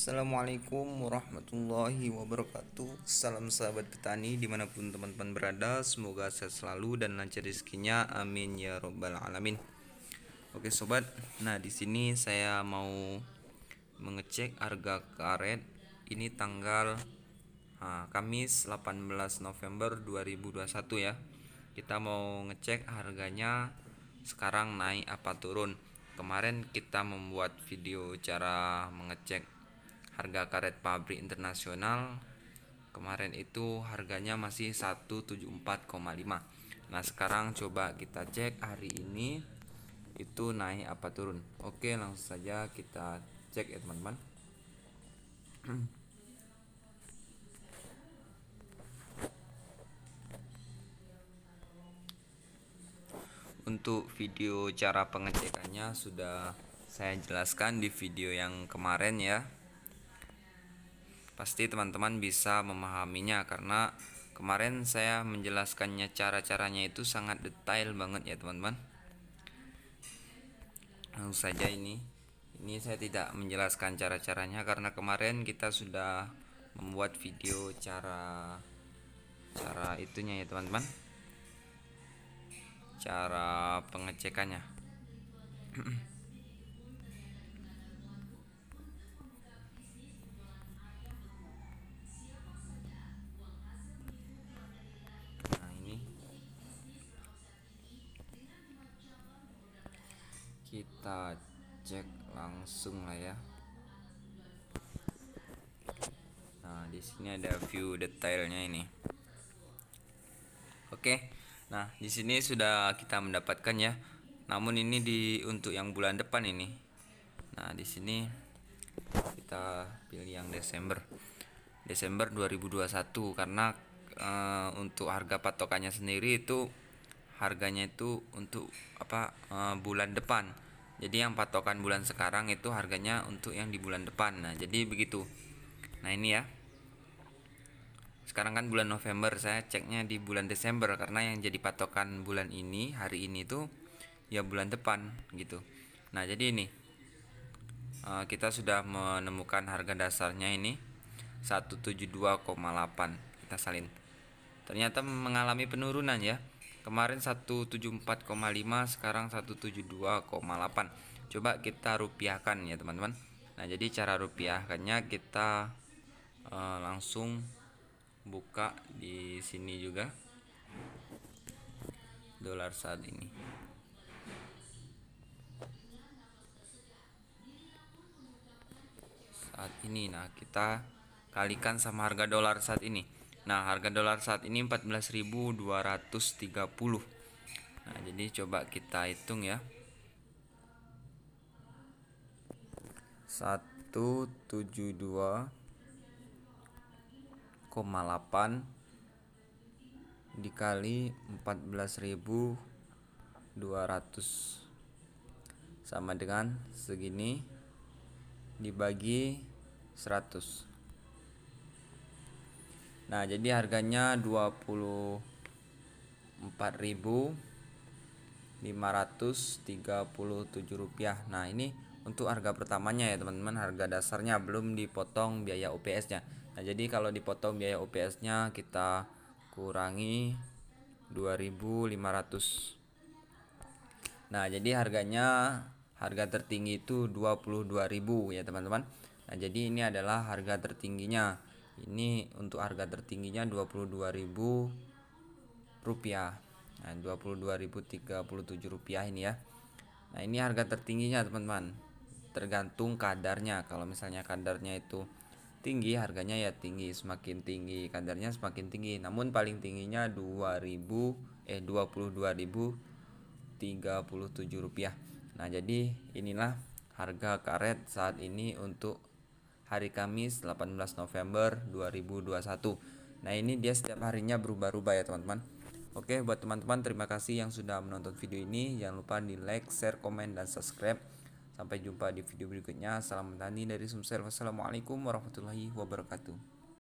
Assalamualaikum warahmatullahi wabarakatuh Salam sahabat petani dimanapun teman-teman berada Semoga sehat selalu dan lancar rezekinya Amin ya robbal alamin Oke sobat, nah di sini saya mau mengecek harga karet Ini tanggal nah, Kamis 18 November 2021 ya Kita mau ngecek harganya sekarang naik apa turun Kemarin kita membuat video cara mengecek harga karet pabrik internasional kemarin itu harganya masih 174,5 nah sekarang coba kita cek hari ini itu naik apa turun oke langsung saja kita cek ya teman-teman untuk video cara pengecekannya sudah saya jelaskan di video yang kemarin ya Pasti teman-teman bisa memahaminya karena kemarin saya menjelaskannya cara-caranya itu sangat detail banget ya teman-teman. Langsung saja ini. Ini saya tidak menjelaskan cara-caranya karena kemarin kita sudah membuat video cara cara itunya ya teman-teman cara pengecekannya kita cek langsung lah ya nah di sini ada view detailnya ini oke nah di sini sudah kita mendapatkan ya namun ini di untuk yang bulan depan ini nah di sini kita pilih yang Desember Desember 2021 karena e, untuk harga patokannya sendiri itu harganya itu untuk apa e, bulan depan jadi yang patokan bulan sekarang itu harganya untuk yang di bulan depan nah jadi begitu nah ini ya sekarang kan bulan November saya ceknya di bulan Desember karena yang jadi patokan bulan ini hari ini itu ya bulan depan gitu nah jadi ini eh, kita sudah menemukan harga dasarnya ini 172,8 kita salin ternyata mengalami penurunan ya Kemarin 174,5 sekarang 172,8 Coba kita rupiahkan ya teman-teman Nah jadi cara rupiahkannya kita uh, langsung buka di sini juga dolar saat ini saat ini nah kita kalikan sama harga dolar saat ini Nah, harga dolar saat ini 14.230. Nah, jadi coba kita hitung ya. 172,8 dikali 14.200 sama dengan segini dibagi 100 Nah, jadi harganya 24.537 rupiah. Nah, ini untuk harga pertamanya ya, teman-teman. Harga dasarnya belum dipotong biaya UPS-nya. Nah, jadi kalau dipotong biaya UPS-nya kita kurangi 2.500. Nah, jadi harganya harga tertinggi itu 22.000 ya, teman-teman. Nah, jadi ini adalah harga tertingginya ini untuk harga tertingginya rp 22.000 rupiah nah 22.037 rupiah ini ya nah ini harga tertingginya teman-teman tergantung kadarnya kalau misalnya kadarnya itu tinggi harganya ya tinggi semakin tinggi kadarnya semakin tinggi namun paling tingginya 2000 eh 22.037 rupiah nah jadi inilah harga karet saat ini untuk hari Kamis 18 November 2021. Nah, ini dia setiap harinya berubah-ubah ya, teman-teman. Oke, buat teman-teman terima kasih yang sudah menonton video ini. Jangan lupa di-like, share, komen dan subscribe. Sampai jumpa di video berikutnya. Salam tani dari Sumsel. Wassalamualaikum warahmatullahi wabarakatuh.